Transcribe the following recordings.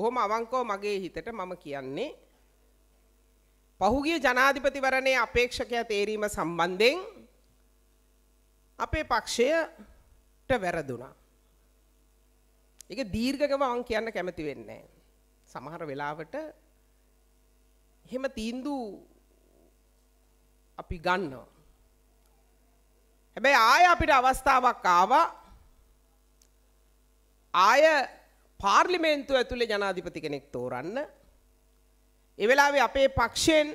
බොහොම අවංකව මගේ හිතට මම කියන්නේ පහුගිය ජනාධිපතිවරණයේ අපේක්ෂකයා තේරීම සම්බන්ධයෙන් අපේ පක්ෂයට වැරදුනා. ඒක දීර්ඝකම මම කියන්න කැමති වෙන්නේ සමහර වෙලාවට එහෙම තීන්දුව අපි ගන්නවා. හැබැයි ආය අපිට අවස්ථාවක් ආවා ආය පාර්ලිමේන්තුව ඇතුළේ ජනාධිපති කෙනෙක් තෝරන්න. ඒ වෙලාවේ අපේ පක්ෂයෙන්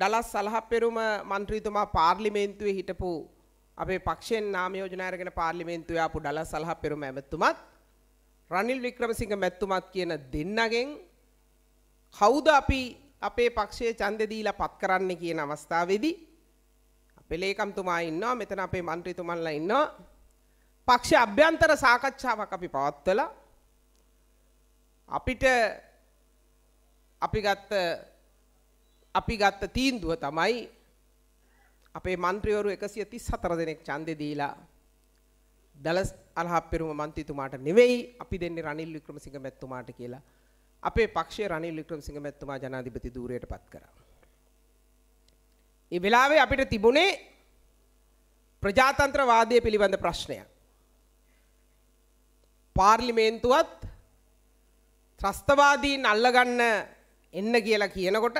ඩලස් සලහපෙරුම මන්ත්‍රීතුමා පාර්ලිමේන්තුවේ හිටපු අපේ පක්ෂයෙන් නාම යෝජනා අරගෙන පාර්ලිමේන්තුවේ ආපු ඩලස් සලහපෙරුම ඇමතුමත් රනිල් වික්‍රමසිංහ මැතිතුමත් කියන දෙන්නගෙන් කවුද අපි අපේ පක්ෂයේ ඡන්දේ දීලා පත් කරන්න කියන අවස්ථාවේදී අපේ ලේකම්තුමා ඉන්නවා මෙතන අපේ മന്ത്രിතුමන්ලා ඉන්නවා පක්ෂ අභ්‍යන්තර සාකච්ඡාවක් අපි පවත්වලා අපිට අපි ගත්ත අපි ගත්ත තීන්දුව තමයි අපේ മന്ത്രിවරු 134 දෙනෙක් ඡන්දෙ දීලා දලස් අලහප්පිරුම മന്ത്രിතුමාට නෙවෙයි අපි දෙන්නේ රනිල් වික්‍රමසිංහ මැතිතුමාට කියලා අපේ පක්ෂයේ රනිල් වික්‍රමසිංහ මැතිතුමා ජනාධිපති ධූරයටපත් කරා. ඒ වෙලාවේ අපිට තිබුණේ ප්‍රජාතන්ත්‍රවාදය පිළිබඳ ප්‍රශ්නයක්. පාර්ලිමේන්තුවත් ත්‍රස්තවාදීන් අල්ලගන්න එන්න කියලා කියනකොට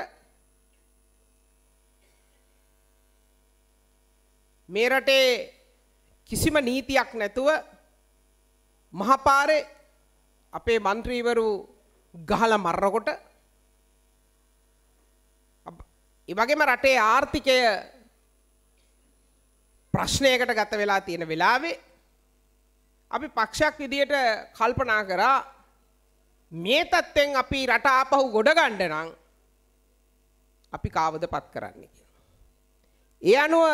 මේ රටේ කිසිම නීතියක් නැතුව මහපාරේ අපේ മന്ത്രിවරු ගහලා මරනකොට ඉවගේම රටේ ආර්ථිකය ප්‍රශ්නයකට ගත වෙලා තියෙන වෙලාවේ අපි පක්ෂයක් විදියට කල්පනා කරා මේ තත්ත්වෙන් අපි රට ආපහු ගොඩ ගන්න නම් අපි කාවද පත් කරන්නේ කියලා. ඒ අනුව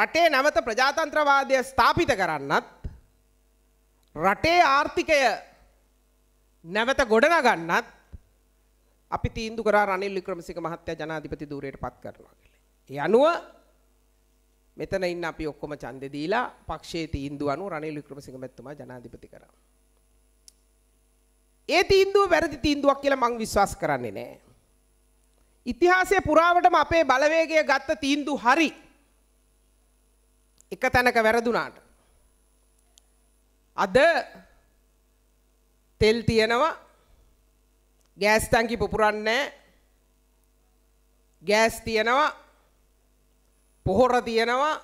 රටේ නැවත ප්‍රජාතන්ත්‍රවාදය ස්ථාපිත කරන්නත් රටේ ආර්ථිකය නැවත ගොඩනගන්නත් අපි තීන්දු කරා රනිල් වික්‍රමසිංහ මහත්තයා ජනාධිපති ධූරයට පත් කරනවා කියලා. ඒ අනුව මෙතන ඉන්න අපි ඔක්කොම ඡන්දේ දීලා පක්ෂයේ තීන්දුව අනුව රනිල් වික්‍රමසිංහ මැතිතුමා ජනාධිපති කරා. ඒ තීන්දුව වැරදි තීන්දුවක් කියලා මම විශ්වාස කරන්නේ නැහැ. ඉතිහාසයේ පුරාවටම අපේ බලවේගය ගත්ත තීන්දුව හරි. එක තැනක වැරදුනාට. අද තෙල් තියෙනවා ගෑස් ටැංකි පුපුරන්නේ නැහැ. ගෑස් තියෙනවා පොහොර තියෙනවා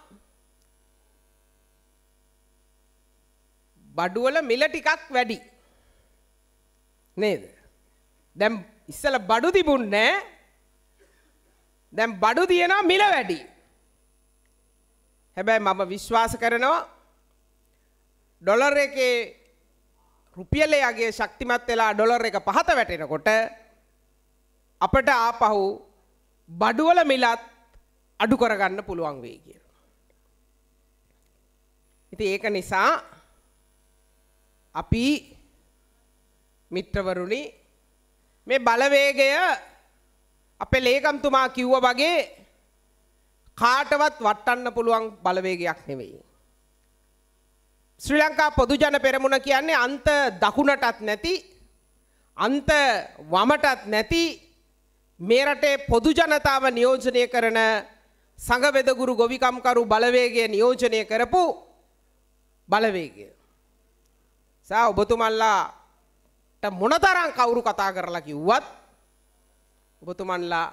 බඩුවල මිල ටිකක් වැඩි නේද දැන් ඉස්සල බඩු තිබුන්නේ දැන් බඩු තියෙනවා මිල වැඩි හැබැයි මම විශ්වාස කරනවා ඩොලර් එකේ රුපියලයාගේ ශක්තිමත් වෙලා ඩොලර් එක පහත වැටෙනකොට අපට ආපහු බඩුවල මිලත් අඩු කරගන්න පුළුවන් වෙයි කියලා. ඉතින් ඒක නිසා අපි මිත්‍රවරුනි මේ බලවේගය අපේ ලේකම්තුමා කිව්වා වගේ කාටවත් වටන්න පුළුවන් බලවේගයක් නෙවෙයි. ශ්‍රී ලංකා පොදුජන පෙරමුණ කියන්නේ අන්ත දකුණටත් නැති අන්ත වමටත් නැති මේ රටේ පොදු ජනතාව නියෝජනය කරන සඟවෙදගුරු ගොවිකම්කරු බලවේගය නියෝජනය කරපු බලවේගය. සා ඔබතුමල්ලාට මොනතරං කවුරු කතා කරලා කිව්වත් ඔබතුමන්ලා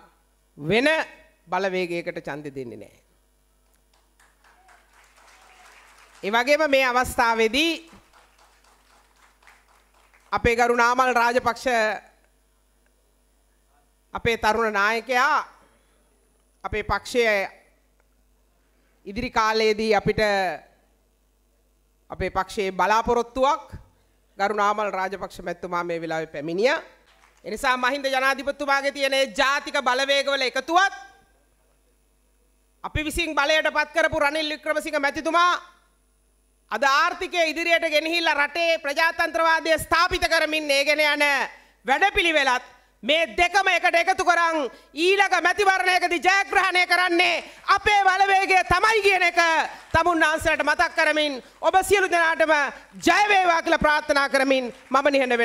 වෙන බලවේගයකට චන්දි දෙන්නේ නෑ. එවගේම මේ අවස්ථාවේදී අපේ ගරු නාමල් රාජපක්ෂ අපේ තරුණ නායකයා අපේ පක්ෂය ඉදිරි කාලයේදී අපිට අපේ පක්ෂයේ බලාපොරොත්තුවක් ගරු නාමල් රාජපක්ෂ මැතිතුමා මේ වෙලාවේ පැමිණියා. ඒ නිසා මහින්ද ජනාධිපතිතුමාගේ තියෙන ජාතික බලවේගවල එකතුවත් අපි විසින් බලයට පත් කරපු රනිල් වික්‍රමසිංහ මැතිතුමා අද ආර්ථිකය ඉදිරියට ගෙනහිල්ලා රටේ ප්‍රජාතන්ත්‍රවාදය ස්ථාපිත කරමින් ඒ ගෙන යන වැඩපිළිවෙලත් මේ දෙකම එකට එකතු කරන් ඊළඟ මැතිවරණයකදී ජයග්‍රහණය කරන්නේ අපේ බලවේගය තමයි කියන එක තමුන්නාන්සලට මතක් කරමින් ඔබ සියලු දෙනාටම ජය වේවා කියලා ප්‍රාර්ථනා කරමින් මම නිහඬ